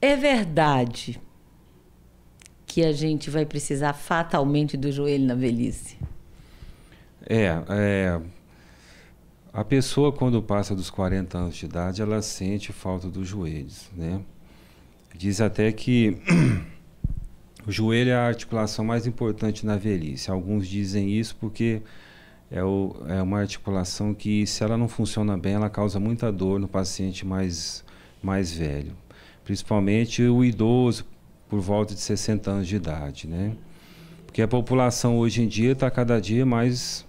É verdade que a gente vai precisar fatalmente do joelho na velhice? É, é, a pessoa quando passa dos 40 anos de idade, ela sente falta dos joelhos, né? Diz até que o joelho é a articulação mais importante na velhice. Alguns dizem isso porque é, o, é uma articulação que, se ela não funciona bem, ela causa muita dor no paciente mais, mais velho principalmente o idoso por volta de 60 anos de idade, né? Porque a população hoje em dia está cada dia mais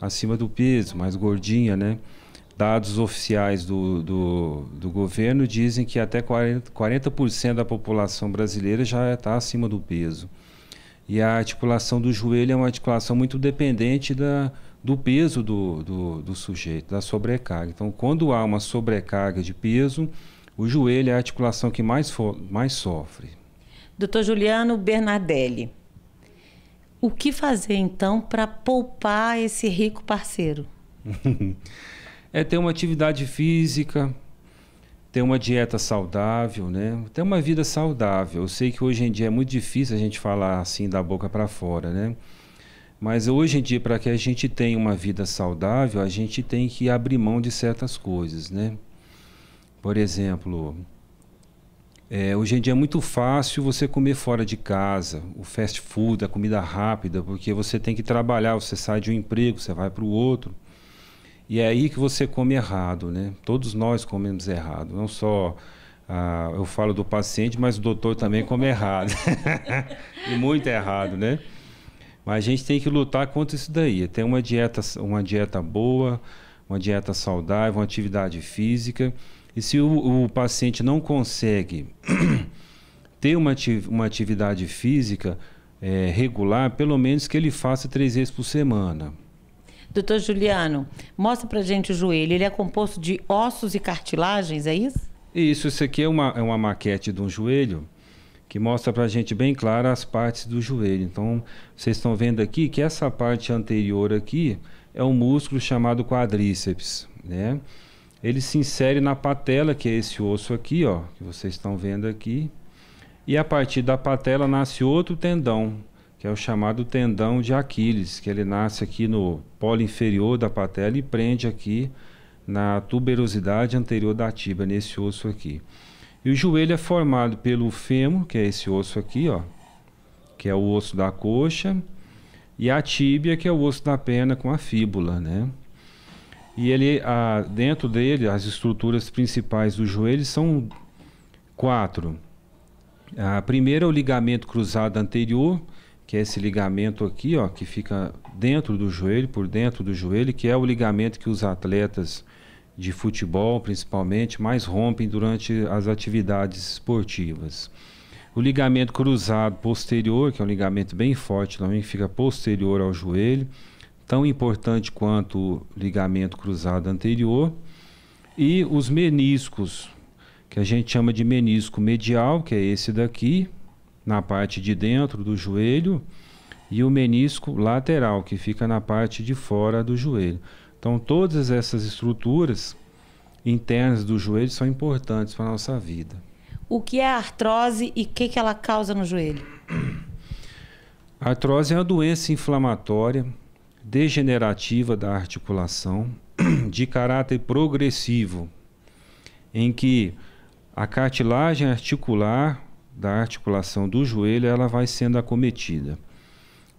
acima do peso, mais gordinha, né? Dados oficiais do, do, do governo dizem que até 40%, 40 da população brasileira já está acima do peso. E a articulação do joelho é uma articulação muito dependente da, do peso do, do, do sujeito, da sobrecarga. Então, quando há uma sobrecarga de peso, o joelho é a articulação que mais, mais sofre. Doutor Juliano Bernadelli, o que fazer então para poupar esse rico parceiro? é ter uma atividade física, ter uma dieta saudável, né? Ter uma vida saudável. Eu sei que hoje em dia é muito difícil a gente falar assim da boca para fora, né? Mas hoje em dia, para que a gente tenha uma vida saudável, a gente tem que abrir mão de certas coisas, né? Por exemplo, é, hoje em dia é muito fácil você comer fora de casa, o fast food, a comida rápida, porque você tem que trabalhar, você sai de um emprego, você vai para o outro. E é aí que você come errado, né? Todos nós comemos errado, não só ah, eu falo do paciente, mas o doutor também come errado. e muito errado, né? Mas a gente tem que lutar contra isso daí. É tem uma dieta, uma dieta boa, uma dieta saudável, uma atividade física. E se o, o paciente não consegue ter uma, uma atividade física é, regular, pelo menos que ele faça três vezes por semana. Doutor Juliano, mostra pra gente o joelho. Ele é composto de ossos e cartilagens, é isso? Isso, isso aqui é uma, é uma maquete de um joelho que mostra pra gente bem clara as partes do joelho. Então, vocês estão vendo aqui que essa parte anterior aqui é um músculo chamado quadríceps, né? ele se insere na patela, que é esse osso aqui, ó, que vocês estão vendo aqui. E a partir da patela nasce outro tendão, que é o chamado tendão de Aquiles, que ele nasce aqui no polo inferior da patela e prende aqui na tuberosidade anterior da tibia, nesse osso aqui. E o joelho é formado pelo fêmur, que é esse osso aqui, ó, que é o osso da coxa, e a tíbia, que é o osso da perna com a fíbula, né? E ele, dentro dele, as estruturas principais do joelho são quatro. A primeira é o ligamento cruzado anterior, que é esse ligamento aqui, ó, que fica dentro do joelho, por dentro do joelho, que é o ligamento que os atletas de futebol, principalmente, mais rompem durante as atividades esportivas. O ligamento cruzado posterior, que é um ligamento bem forte também, que fica posterior ao joelho tão importante quanto o ligamento cruzado anterior. E os meniscos, que a gente chama de menisco medial, que é esse daqui, na parte de dentro do joelho, e o menisco lateral, que fica na parte de fora do joelho. Então, todas essas estruturas internas do joelho são importantes para a nossa vida. O que é a artrose e o que, que ela causa no joelho? A artrose é uma doença inflamatória degenerativa da articulação, de caráter progressivo, em que a cartilagem articular da articulação do joelho ela vai sendo acometida.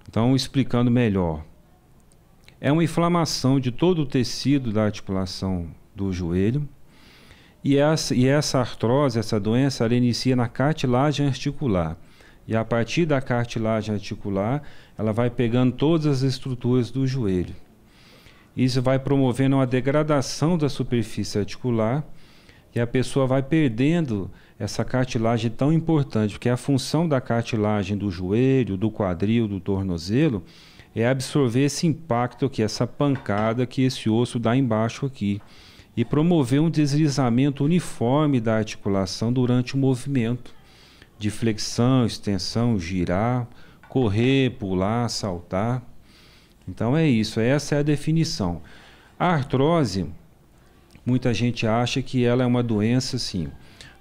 Então, explicando melhor, é uma inflamação de todo o tecido da articulação do joelho. E essa, e essa artrose, essa doença, ela inicia na cartilagem articular. E a partir da cartilagem articular, ela vai pegando todas as estruturas do joelho. Isso vai promovendo uma degradação da superfície articular e a pessoa vai perdendo essa cartilagem tão importante, porque a função da cartilagem do joelho, do quadril, do tornozelo é absorver esse impacto aqui, essa pancada que esse osso dá embaixo aqui e promover um deslizamento uniforme da articulação durante o movimento de flexão, extensão, girar, correr, pular, saltar. Então é isso, essa é a definição. A artrose, muita gente acha que ela é uma doença assim.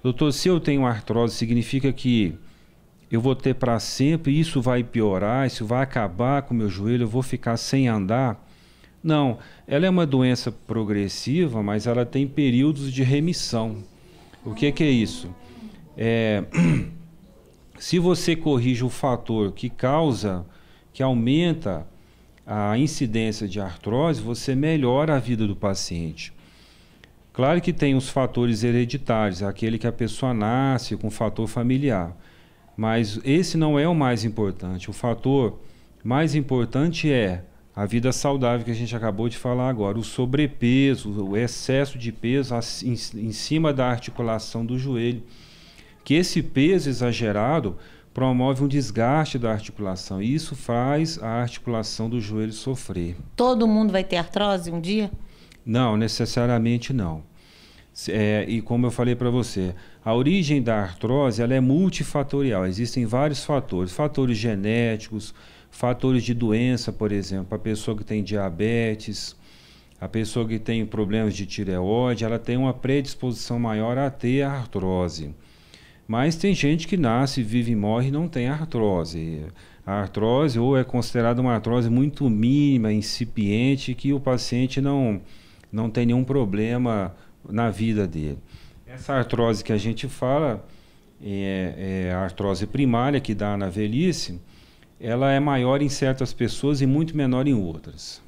Doutor, se eu tenho artrose, significa que eu vou ter para sempre, isso vai piorar, isso vai acabar com o meu joelho, eu vou ficar sem andar? Não, ela é uma doença progressiva, mas ela tem períodos de remissão. O que, que é isso? É. Se você corrige o fator que causa, que aumenta a incidência de artrose, você melhora a vida do paciente. Claro que tem os fatores hereditários, aquele que a pessoa nasce com fator familiar, mas esse não é o mais importante. O fator mais importante é a vida saudável que a gente acabou de falar agora, o sobrepeso, o excesso de peso em cima da articulação do joelho que esse peso exagerado promove um desgaste da articulação e isso faz a articulação do joelho sofrer. Todo mundo vai ter artrose um dia? Não, necessariamente não. É, e como eu falei para você, a origem da artrose ela é multifatorial. Existem vários fatores, fatores genéticos, fatores de doença, por exemplo, a pessoa que tem diabetes, a pessoa que tem problemas de tireoide, ela tem uma predisposição maior a ter artrose. Mas tem gente que nasce, vive e morre e não tem artrose. A artrose ou é considerada uma artrose muito mínima, incipiente, que o paciente não, não tem nenhum problema na vida dele. Essa artrose que a gente fala, é, é a artrose primária que dá na velhice, ela é maior em certas pessoas e muito menor em outras.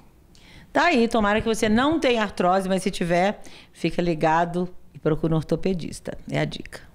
Tá aí, tomara que você não tenha artrose, mas se tiver, fica ligado e procura um ortopedista. É a dica.